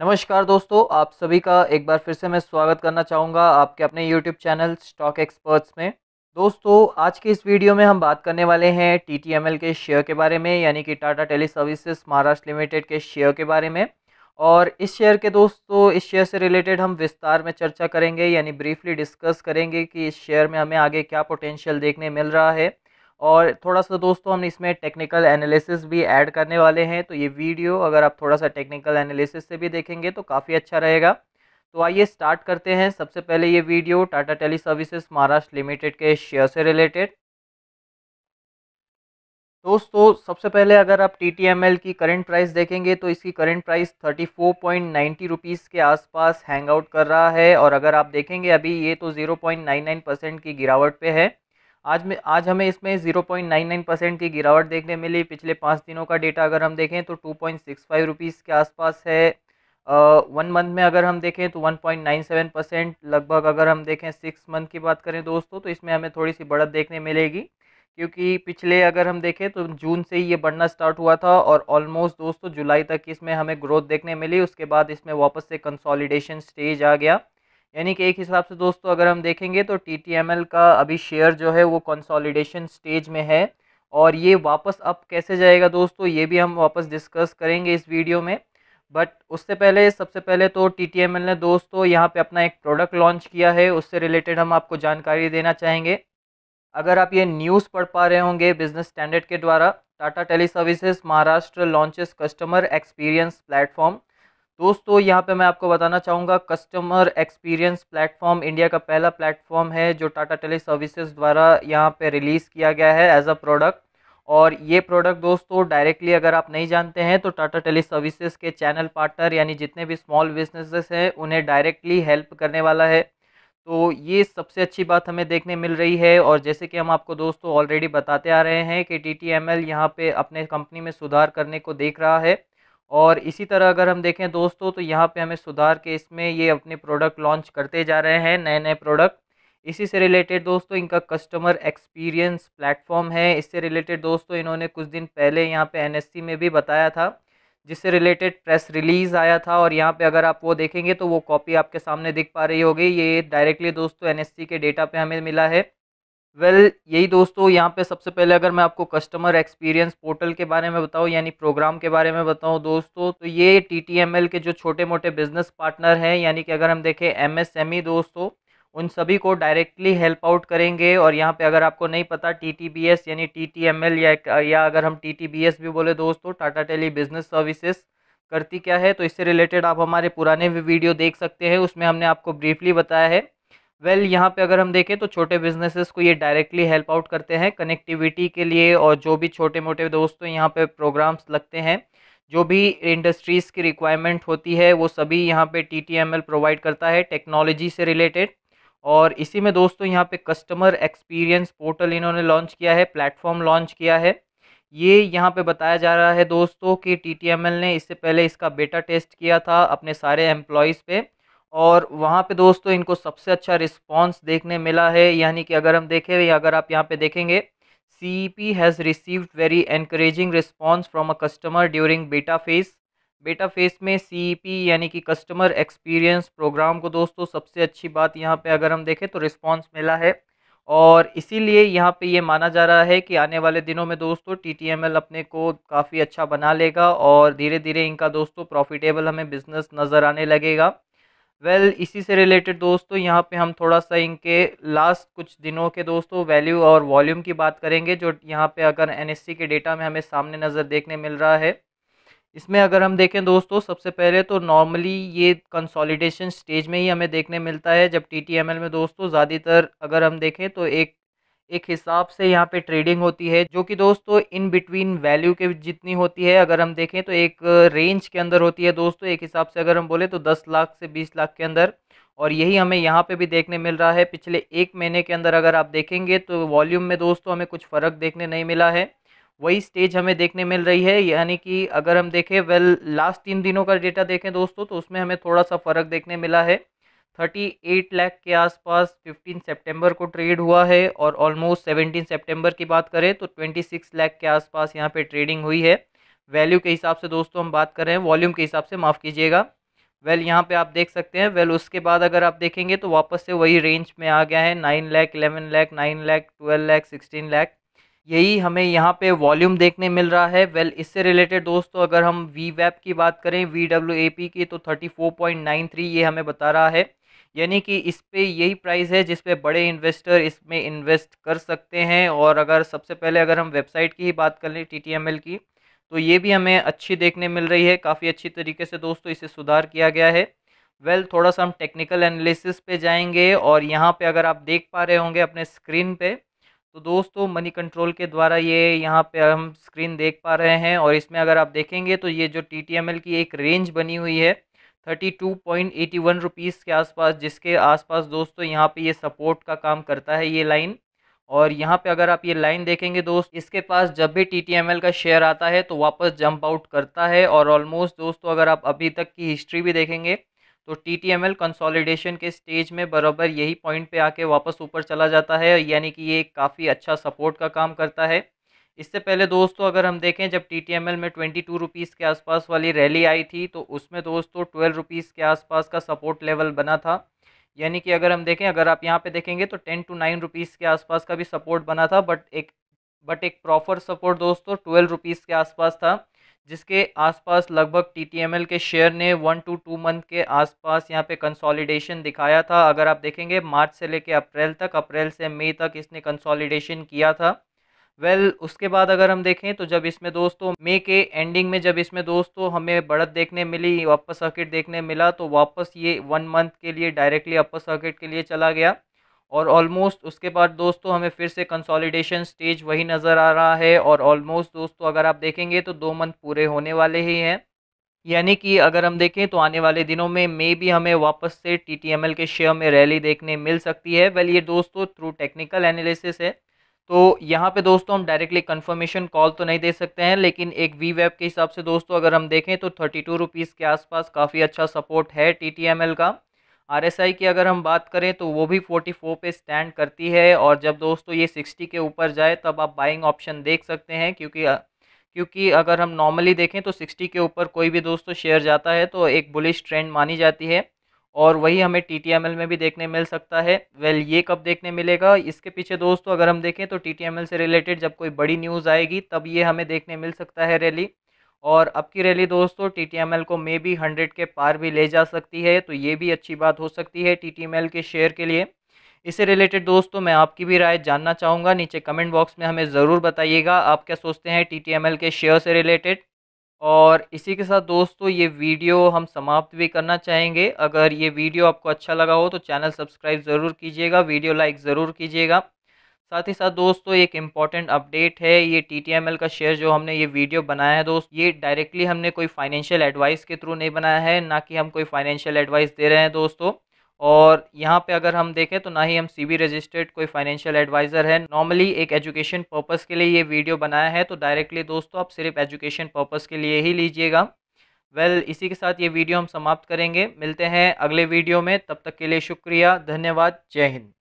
नमस्कार दोस्तों आप सभी का एक बार फिर से मैं स्वागत करना चाहूँगा आपके अपने यूट्यूब चैनल स्टॉक एक्सपर्ट्स में दोस्तों आज के इस वीडियो में हम बात करने वाले हैं टीटीएमएल के शेयर के बारे में यानी कि Tata teleservices Maharashtra limited के शेयर के बारे में और इस शेयर के दोस्तों इस शेयर से रिलेटेड हम विस्तार में चर्चा करेंगे यानी ब्रीफली डिस्कस करेंगे कि इस शेयर में हमें आगे क्या पोटेंशियल देखने मिल रहा है और थोड़ा सा दोस्तों हम इसमें टेक्निकल एनालिसिस भी ऐड करने वाले हैं तो ये वीडियो अगर आप थोड़ा सा टेक्निकल एनालिसिस से भी देखेंगे तो काफ़ी अच्छा रहेगा तो आइए स्टार्ट करते हैं सबसे पहले ये video Tata teleservices Maharashtra limited के शेयर से रिलेटेड दोस्तों सबसे पहले अगर आप टी टी एम एल की करेंट प्राइस देखेंगे तो इसकी current price thirty four point ninety rupees के आसपास हैंग आउट कर रहा है और अगर आप देखेंगे अभी ये तो zero point nine nine percent की गिरावट पर है आज में आज हमें इसमें 0.99 परसेंट की गिरावट देखने मिली पिछले पाँच दिनों का डेटा अगर हम देखें तो two point six five rupees के आसपास है वन मंथ में अगर हम देखें तो 1.97 परसेंट लगभग अगर हम देखें सिक्स मंथ की बात करें दोस्तों तो इसमें हमें थोड़ी सी बढ़त देखने मिलेगी क्योंकि पिछले अगर हम देखें तो जून से ही ये बढ़ना स्टार्ट हुआ था और ऑलमोस्ट दोस्तों जुलाई तक इसमें हमें ग्रोथ देखने मिली उसके बाद इसमें वापस से कंसोलिडेशन स्टेज आ गया यानी कि एक हिसाब से दोस्तों अगर हम देखेंगे तो टी का अभी शेयर जो है वो कंसोलिडेशन स्टेज में है और ये वापस अप कैसे जाएगा दोस्तों ये भी हम वापस डिस्कस करेंगे इस वीडियो में बट उससे पहले सबसे पहले तो टी ने दोस्तों यहाँ पे अपना एक प्रोडक्ट लॉन्च किया है उससे रिलेटेड हम आपको जानकारी देना चाहेंगे अगर आप ये न्यूज़ पढ़ पा रहे होंगे बिजनेस स्टैंडर्ड के द्वारा Tata teleservices Maharashtra launches customer experience platform दोस्तों यहाँ पे मैं आपको बताना चाहूँगा कस्टमर एक्सपीरियंस प्लेटफॉर्म इंडिया का पहला प्लेटफॉर्म है जो टाटा टेली सर्विसेज द्वारा यहाँ पे रिलीज़ किया गया है एज अ प्रोडक्ट और ये प्रोडक्ट दोस्तों डायरेक्टली अगर आप नहीं जानते हैं तो टाटा टेली सर्विसेज के चैनल पार्टनर यानी जितने भी स्मॉल बिजनेसेस हैं उन्हें डायरेक्टली हेल्प करने वाला है तो ये सबसे अच्छी बात हमें देखने मिल रही है और जैसे कि हम आपको दोस्तों ऑलरेडी बताते आ रहे हैं कि टी टी एम एल यहाँ पर अपने कंपनी में सुधार करने को देख रहा है और इसी तरह अगर हम देखें दोस्तों तो यहाँ पे हमें सुधार के इसमें ये अपने प्रोडक्ट लॉन्च करते जा रहे हैं नए नए प्रोडक्ट इसी से रिलेटेड दोस्तों इनका कस्टमर एक्सपीरियंस प्लेटफॉर्म है इससे रिलेटेड दोस्तों इन्होंने कुछ दिन पहले यहाँ पे एनएससी में भी बताया था जिससे रिलेटेड प्रेस रिलीज़ आया था और यहाँ पर अगर आप वो देखेंगे तो वो कॉपी आपके सामने दिख पा रही होगी ये डायरेक्टली दोस्तों एन के डेटा पर हमें मिला है वेल well, यही दोस्तों यहाँ पे सबसे पहले अगर मैं आपको कस्टमर एक्सपीरियंस पोर्टल के बारे में बताऊँ यानी प्रोग्राम के बारे में बताऊँ दोस्तों तो ये टी के जो छोटे मोटे बिजनेस पार्टनर हैं यानी कि अगर हम देखें एम e दोस्तों उन सभी को डायरेक्टली हेल्प आउट करेंगे और यहाँ पे अगर आपको नहीं पता टी टी बी एस यानी टी टी एम एल या या अगर हम टी टी बी एस भी बोले दोस्तों टाटा टेली बिजनेस सर्विसेज करती क्या है तो इससे रिलेटेड आप हमारे पुराने वीडियो देख सकते हैं उसमें हमने आपको ब्रीफली बताया है वेल well, यहाँ पे अगर हम देखें तो छोटे बिजनेसेस को ये डायरेक्टली हेल्प आउट करते हैं कनेक्टिविटी के लिए और जो भी छोटे मोटे दोस्तों यहाँ पे प्रोग्राम्स लगते हैं जो भी इंडस्ट्रीज़ की रिक्वायरमेंट होती है वो सभी यहाँ पे T T M L provide करता है टेक्नोलॉजी से रिलेटेड और इसी में दोस्तों यहाँ पर कस्टमर एक्सपीरियंस पोर्टल इन्होंने लॉन्च किया है प्लेटफॉर्म लॉन्च किया है ये यहाँ पर बताया जा रहा है दोस्तों कि टी टी एम एल ने इससे पहले इसका बेटा टेस्ट किया था अपने सारे एम्प्लॉयज़ पर और वहाँ पे दोस्तों इनको सबसे अच्छा रिस्पांस देखने मिला है यानी कि अगर हम देखें या अगर आप यहाँ पे देखेंगे C P has received very encouraging response from a customer during beta phase beta phase में सी पी e यानी कि कस्टमर एक्सपीरियंस प्रोग्राम को दोस्तों सबसे अच्छी बात यहाँ पर अगर हम देखें तो रिस्पॉन्स मिला है और इसीलिए यहाँ पे ये माना जा रहा है कि आने वाले दिनों में दोस्तों टी टी एम एल अपने को काफ़ी अच्छा बना लेगा और धीरे धीरे इनका दोस्तों प्रॉफिटेबल हमें बिज़नेस नज़र आने लगेगा वेल well, इसी से रिलेटेड दोस्तों यहाँ पे हम थोड़ा सा इनके लास्ट कुछ दिनों के दोस्तों वैल्यू और वॉल्यूम की बात करेंगे जो यहाँ पे अगर एन के डेटा में हमें सामने नज़र देखने मिल रहा है इसमें अगर हम देखें दोस्तों सबसे पहले तो नॉर्मली ये कंसोलिडेशन स्टेज में ही हमें देखने मिलता है जब टी में दोस्तों ज़्यादातर अगर हम देखें तो एक एक हिसाब से यहाँ पे ट्रेडिंग होती है जो कि दोस्तों इन बिटवीन वैल्यू के जितनी होती है अगर हम देखें तो एक रेंज के अंदर होती है दोस्तों एक हिसाब से अगर हम बोले तो दस लाख से बीस लाख के अंदर और यही हमें यहाँ पे भी देखने मिल रहा है पिछले एक महीने के अंदर अगर आप देखेंगे तो वॉल्यूम में दोस्तों हमें कुछ फ़र्क देखने नहीं मिला है वही स्टेज हमें देखने मिल रही है यानी कि अगर हम देखें वेल लास्ट तीन दिनों का डेटा देखें दोस्तों तो उसमें हमें थोड़ा सा फ़र्क देखने मिला है 38 लाख के आसपास 15 सितंबर को ट्रेड हुआ है और ऑलमोस्ट 17 सितंबर की बात करें तो 26 लाख के आसपास यहाँ पे ट्रेडिंग हुई है वैल्यू के हिसाब से दोस्तों हम बात कर रहे हैं वॉल्यूम के हिसाब से माफ़ कीजिएगा वेल यहाँ पे आप देख सकते हैं वेल उसके बाद अगर आप देखेंगे तो वापस से वही रेंज में आ गया है nine lakh eleven lakh nine lakh twelve lakh sixteen lakh यही हमें यहाँ पे वॉल्यूम देखने मिल रहा है वेल well, इससे रिलेटेड दोस्तों अगर हम वी की बात करें वी की तो थर्टी ये हमें बता रहा है यानी कि इस पर यही प्राइस है जिसपे बड़े इन्वेस्टर इसमें इन्वेस्ट कर सकते हैं और अगर सबसे पहले अगर हम वेबसाइट की ही बात कर लें टी की तो ये भी हमें अच्छी देखने मिल रही है काफ़ी अच्छी तरीके से दोस्तों इसे सुधार किया गया है वेल well, थोड़ा सा हम टेक्निकल एनालिसिस पे जाएंगे और यहाँ पे अगर आप देख पा रहे होंगे अपने स्क्रीन पे तो दोस्तों मनी कंट्रोल के द्वारा ये यहाँ पे हम स्क्रीन देख पा रहे हैं और इसमें अगर आप देखेंगे तो ये जो टी की एक रेंज बनी हुई है thirty two point eighty one rupees के आसपास जिसके आसपास दोस्तों यहाँ पे ये सपोर्ट का काम करता है ये लाइन और यहाँ पे अगर आप ये लाइन देखेंगे दोस्त इसके पास जब भी टी का शेयर आता है तो वापस जंप आउट करता है और ऑलमोस्ट दोस्तों अगर आप अभी तक की हिस्ट्री भी देखेंगे तो T T M L consolidation के स्टेज में बराबर यही पॉइंट पे आके वापस ऊपर चला जाता है यानी कि ये काफ़ी अच्छा सपोर्ट का काम करता है इससे पहले दोस्तों अगर हम देखें जब टी टी एम एल में ट्वेंटी टू रुपीज़ के आसपास वाली रैली आई थी तो उसमें दोस्तों ट्वेल्व रुपीज़ के आसपास का सपोर्ट लेवल बना था यानी कि अगर हम देखें अगर आप यहाँ पे देखेंगे तो टेन टू नाइन रुपीज़ के आसपास का भी सपोर्ट बना था बट एक बट एक प्रॉपर सपोर्ट दोस्तों ट्वेल्व रुपीज़ के आसपास था जिसके आसपास लगभग टी के शेयर ने वन टू टू मंथ के आसपास यहाँ पे कंसोलिडेशन दिखाया था अगर आप देखेंगे मार्च से लेके अप्रैल तक अप्रैल से मई तक इसने कंसोलिडेशन किया था वेल well, उसके बाद अगर हम देखें तो जब इसमें दोस्तों मे के एंडिंग में जब इसमें दोस्तों हमें बढ़त देखने मिली अपर सर्किट देखने मिला तो वापस ये वन मंथ के लिए डायरेक्टली अपर सर्किट के लिए चला गया और ऑलमोस्ट उसके बाद दोस्तों हमें फिर से कंसोलिडेशन स्टेज वही नज़र आ रहा है और ऑलमोस्ट दोस्तों अगर आप देखेंगे तो दो मंथ पूरे होने वाले ही हैं यानी कि अगर हम देखें तो आने वाले दिनों में मे भी हमें वापस से टी के शेयर में रैली देखने मिल सकती है वेल ये दोस्तों थ्रू टेक्निकल एनालिसिस है तो यहाँ पे दोस्तों हम डायरेक्टली कंफर्मेशन कॉल तो नहीं दे सकते हैं लेकिन एक वी वेब के हिसाब से दोस्तों अगर हम देखें तो थर्टी टू रुपीज़ के आसपास काफ़ी अच्छा सपोर्ट है टी टी एम एल का आर एस आई की अगर हम बात करें तो वो भी फोर्टी फोर पे स्टैंड करती है और जब दोस्तों ये सिक्सटी के ऊपर जाए तब आप बाइंग ऑप्शन देख सकते हैं क्योंकि क्योंकि अगर हम नॉर्मली देखें तो सिक्सटी के ऊपर कोई भी दोस्तों शेयर जाता है तो एक बुलिश ट्रेंड मानी जाती है और वही हमें टी में भी देखने मिल सकता है वेल ये कब देखने मिलेगा इसके पीछे दोस्तों अगर हम देखें तो टी से रिलेटेड जब कोई बड़ी न्यूज़ आएगी तब ये हमें देखने मिल सकता है रैली और अब की रैली दोस्तों टी को मे बी हंड्रेड के पार भी ले जा सकती है तो ये भी अच्छी बात हो सकती है टी के शेयर के लिए इससे रिलेटेड दोस्तों मैं आपकी भी राय जानना चाहूँगा नीचे कमेंट बॉक्स में हमें ज़रूर बताइएगा आप क्या सोचते हैं टी के शेयर से रिलेटेड और इसी के साथ दोस्तों ये वीडियो हम समाप्त भी करना चाहेंगे अगर ये वीडियो आपको अच्छा लगा हो तो चैनल सब्सक्राइब ज़रूर कीजिएगा वीडियो लाइक ज़रूर कीजिएगा साथ ही साथ दोस्तों एक इम्पॉर्टेंट अपडेट है ये टी का शेयर जो हमने ये वीडियो बनाया है दोस्त ये डायरेक्टली हमने कोई फाइनेंशियल एडवाइस के थ्रू नहीं बनाया है ना कि हम कोई फाइनेंशियल एडवाइस दे रहे हैं दोस्तों और यहाँ पे अगर हम देखें तो ना ही हम सी बी रजिस्टर्ड कोई फाइनेंशियल एडवाइज़र है नॉर्मली एक एजुकेशन पर्पस के लिए ये वीडियो बनाया है तो डायरेक्टली दोस्तों आप सिर्फ एजुकेशन पर्पस के लिए ही लीजिएगा वेल well, इसी के साथ ये वीडियो हम समाप्त करेंगे मिलते हैं अगले वीडियो में तब तक के लिए शुक्रिया धन्यवाद जय हिंद